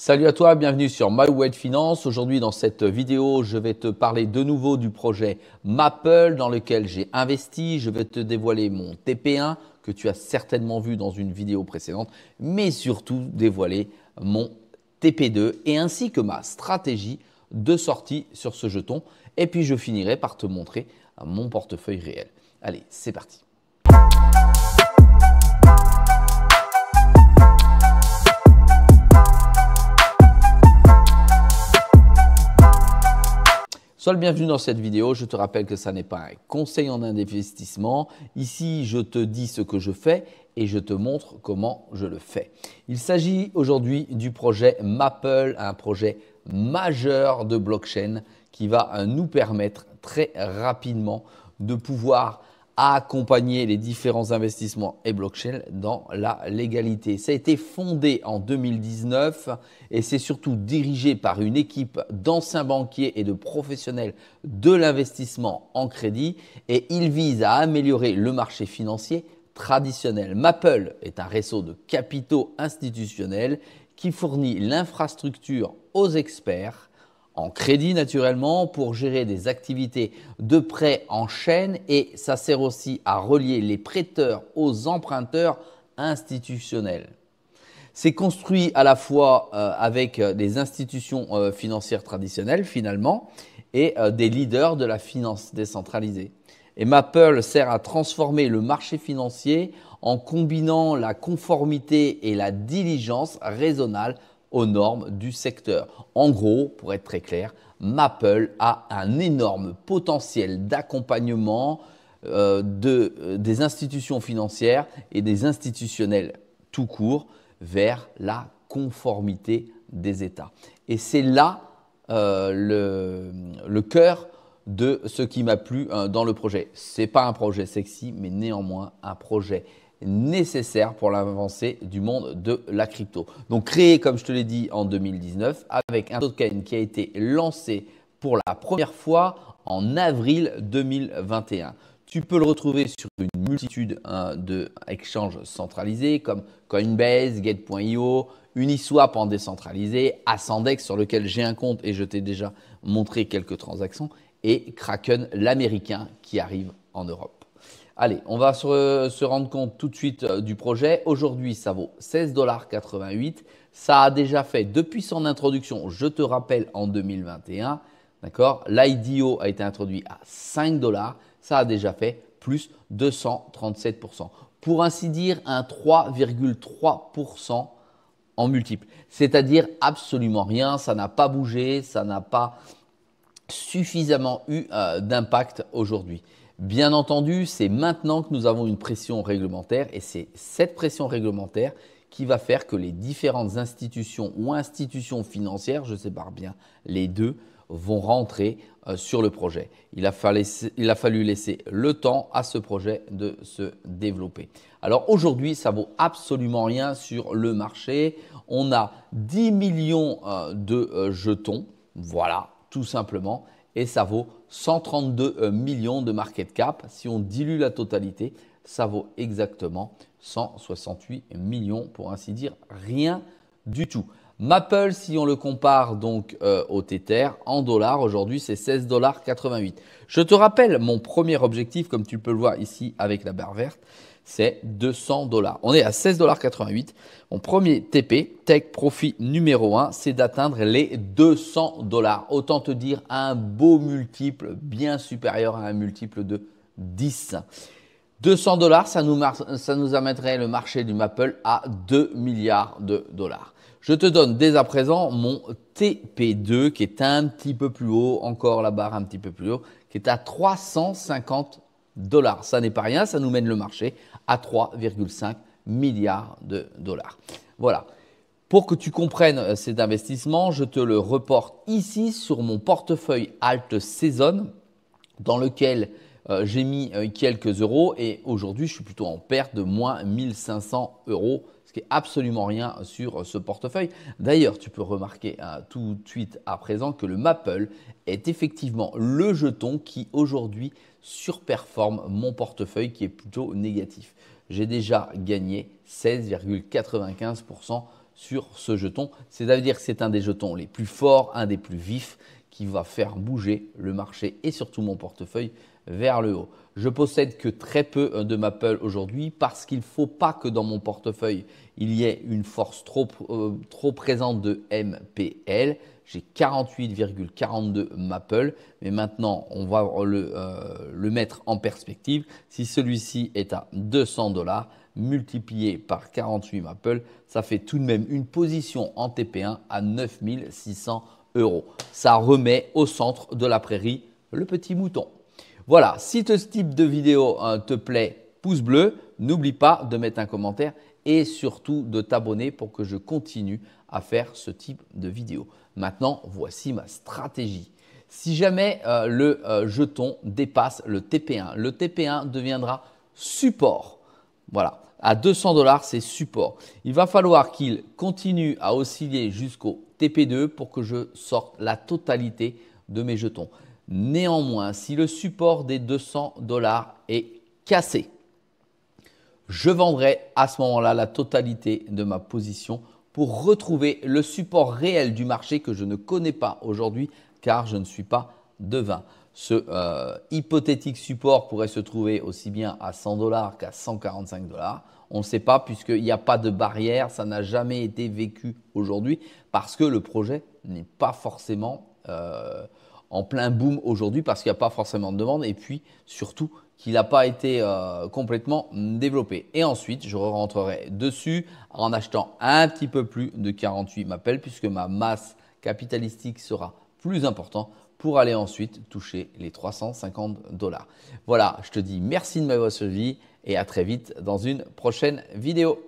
Salut à toi, bienvenue sur MyWed Finance. Aujourd'hui, dans cette vidéo, je vais te parler de nouveau du projet Maple dans lequel j'ai investi. Je vais te dévoiler mon TP1 que tu as certainement vu dans une vidéo précédente, mais surtout dévoiler mon TP2 et ainsi que ma stratégie de sortie sur ce jeton. Et puis, je finirai par te montrer mon portefeuille réel. Allez, c'est parti. Bienvenue dans cette vidéo. Je te rappelle que ça n'est pas un conseil en investissement. Ici, je te dis ce que je fais et je te montre comment je le fais. Il s'agit aujourd'hui du projet Maple, un projet majeur de blockchain qui va nous permettre très rapidement de pouvoir accompagner les différents investissements et blockchain dans la légalité. Ça a été fondé en 2019 et c'est surtout dirigé par une équipe d'anciens banquiers et de professionnels de l'investissement en crédit et il vise à améliorer le marché financier traditionnel. Maple est un réseau de capitaux institutionnels qui fournit l'infrastructure aux experts en crédit naturellement pour gérer des activités de prêt en chaîne et ça sert aussi à relier les prêteurs aux emprunteurs institutionnels. C'est construit à la fois euh, avec euh, des institutions euh, financières traditionnelles finalement et des leaders de la finance décentralisée. Et Maple sert à transformer le marché financier en combinant la conformité et la diligence raisonnable aux normes du secteur. En gros, pour être très clair, Maple a un énorme potentiel d'accompagnement euh, de, euh, des institutions financières et des institutionnels tout court vers la conformité des États. Et c'est là euh, le, le, cœur de ce qui m'a plu dans le projet. Ce n'est pas un projet sexy, mais néanmoins un projet nécessaire pour l'avancée du monde de la crypto. Donc créé, comme je te l'ai dit, en 2019 avec un token qui a été lancé pour la première fois en avril 2021. Tu peux le retrouver sur une multitude hein, de centralisés comme Coinbase, Gate.io, Uniswap en décentralisé, Ascendex sur lequel j'ai un compte et je t'ai déjà montré quelques transactions, et Kraken l'américain qui arrive en Europe. Allez, on va se, rendre compte tout de suite euh, du projet. Aujourd'hui, ça vaut 16,88 Ça a déjà fait, depuis son introduction, je te rappelle, en 2021, d'accord L'IDO a été introduit à 5 dollars. Ça a déjà fait plus 237%. Pour ainsi dire, un 3,3% en multiple. C'est-à-dire absolument rien. Ça n'a pas bougé. Ça n'a pas suffisamment eu euh, d'impact aujourd'hui. Bien entendu, c'est maintenant que nous avons une pression réglementaire et c'est cette pression réglementaire qui va faire que les différentes institutions ou institutions financières, je sépare bien les deux, vont rentrer euh, sur le projet. Il a, fallu, laisser le temps à ce projet de se développer. Alors aujourd'hui, ça vaut absolument rien sur le marché. On a 10 millions euh, de euh, jetons, voilà, tout simplement et ça vaut 132 euh, millions de market cap. Si on dilue la totalité, ça vaut exactement 168 millions, pour ainsi dire, rien du tout. Maple, si on le compare donc euh, au Tether, en dollars, aujourd'hui c'est 16,88$. Je te rappelle, mon premier objectif, comme tu peux le voir ici avec la barre verte, c'est 200 dollars. On est à 16,88$. Mon premier TP, Tech Profit numéro 1, c'est d'atteindre les 200 dollars. Autant te dire un beau multiple, bien supérieur à un multiple de 10. 200 dollars, ça nous, ça nous amènerait le marché du Maple à 2 milliards de dollars. Je te donne dès à présent mon TP2 qui est un petit peu plus haut, encore la barre un petit peu plus haut, qui est à 350 dollars. Ça n'est pas rien, ça nous mène le marché à 3,5 milliards de dollars. Voilà. Pour que tu comprennes euh, cet investissement, je te le reporte ici sur mon portefeuille Alt Saison dans lequel euh, j'ai mis euh, quelques euros et aujourd'hui je suis plutôt en perte de moins 1500 euros absolument rien sur ce portefeuille. D'ailleurs, tu peux remarquer hein, tout de suite à présent que le Maple est effectivement le jeton qui aujourd'hui surperforme mon portefeuille qui est plutôt négatif. J'ai déjà gagné 16,95% sur ce jeton. C'est-à-dire que c'est un des jetons les plus forts, un des plus vifs qui va faire bouger le marché et surtout mon portefeuille vers le haut. Je possède que très peu de Mapple aujourd'hui parce qu'il faut pas que dans mon portefeuille il y ait une force trop, euh, trop présente de MPL. J'ai 48,42 Maple, mais maintenant on va le, euh, le mettre en perspective. Si celui-ci est à 200 dollars, multiplié par 48 Maple, ça fait tout de même une position en TP1 à 9600 ça remet au centre de la prairie le petit mouton. Voilà, si ce type de vidéo hein, te plaît, pouce bleu, n'oublie pas de mettre un commentaire et surtout de t'abonner pour que je continue à faire ce type de vidéo. Maintenant, voici ma stratégie. Si jamais euh, le euh, jeton dépasse le TP1, le TP1 deviendra support. Voilà à 200 dollars, c'est support. Il va falloir qu'il continue à osciller jusqu'au TP2 pour que je sorte la totalité de mes jetons. Néanmoins, si le support des 200 dollars est cassé, je vendrai à ce moment-là la totalité de ma position pour retrouver le support réel du marché que je ne connais pas aujourd'hui car je ne suis pas de 20, Ce euh, hypothétique support pourrait se trouver aussi bien à 100 dollars qu'à 145 dollars. On ne sait pas puisqu'il n'y a pas de barrière, ça n'a jamais été vécu aujourd'hui parce que le projet n'est pas forcément euh, en plein boom aujourd'hui parce qu'il n'y a pas forcément de demande et puis surtout qu'il n'a pas été euh, complètement développé. Et ensuite, je rentrerai dessus en achetant un petit peu plus de 48 m'appelle puisque ma masse capitalistique sera plus importante pour aller ensuite toucher les 350 dollars. Voilà, je te dis merci de m'avoir suivi et à très vite dans une prochaine vidéo.